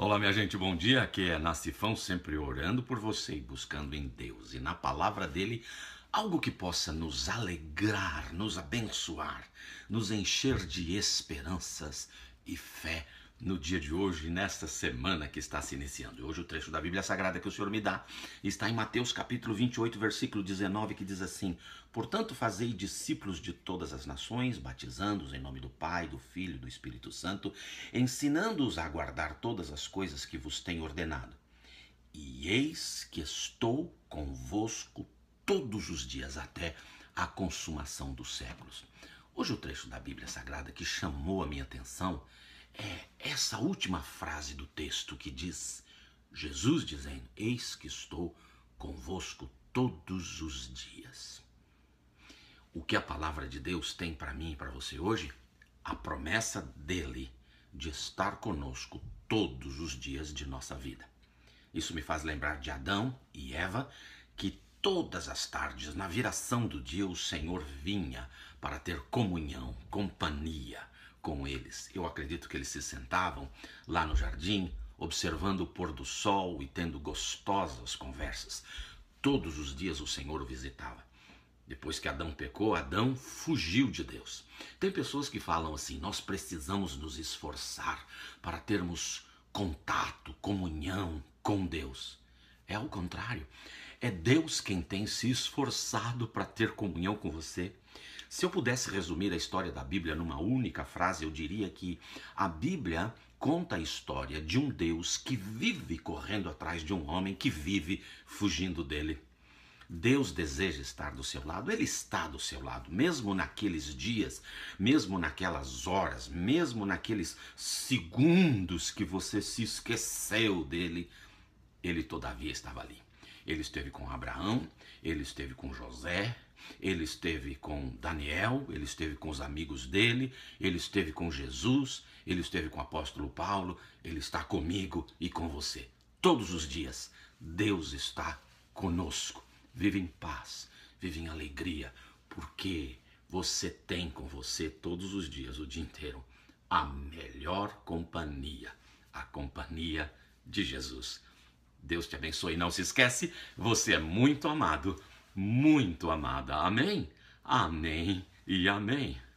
Olá, minha gente, bom dia. Aqui é Nacifão, sempre orando por você e buscando em Deus e na palavra dele algo que possa nos alegrar, nos abençoar, nos encher de esperanças e fé no dia de hoje, nesta semana que está se iniciando. Hoje o trecho da Bíblia Sagrada que o Senhor me dá está em Mateus capítulo 28, versículo 19, que diz assim: Portanto, fazei discípulos de todas as nações, batizando-os em nome do Pai, do Filho e do Espírito Santo, ensinando-os a guardar todas as coisas que vos tenho ordenado. E eis que estou convosco todos os dias até a consumação dos séculos. Hoje o trecho da Bíblia Sagrada que chamou a minha atenção é essa última frase do texto que diz Jesus dizendo: Eis que estou convosco todos os dias. O que a palavra de Deus tem para mim e para você hoje? A promessa dele de estar conosco todos os dias de nossa vida. Isso me faz lembrar de Adão e Eva que todas as tardes, na viração do dia, o Senhor vinha para ter comunhão, companhia, com eles. Eu acredito que eles se sentavam lá no jardim, observando o pôr do sol e tendo gostosas conversas. Todos os dias o Senhor o visitava. Depois que Adão pecou, Adão fugiu de Deus. Tem pessoas que falam assim: nós precisamos nos esforçar para termos contato, comunhão com Deus. É o contrário. É Deus quem tem se esforçado para ter comunhão com você. Se eu pudesse resumir a história da Bíblia numa única frase, eu diria que a Bíblia conta a história de um Deus que vive correndo atrás de um homem que vive fugindo dele. Deus deseja estar do seu lado, Ele está do seu lado, mesmo naqueles dias, mesmo naquelas horas, mesmo naqueles segundos que você se esqueceu dele, Ele todavia estava ali. Ele esteve com Abraão, ele esteve com José, ele esteve com Daniel, ele esteve com os amigos dele, ele esteve com Jesus, ele esteve com o apóstolo Paulo, ele está comigo e com você. Todos os dias, Deus está conosco. Vive em paz, vive em alegria, porque você tem com você todos os dias, o dia inteiro, a melhor companhia, a companhia de Jesus. Deus te abençoe. Não se esquece, você é muito amado muito amada. Amém? Amém e amém.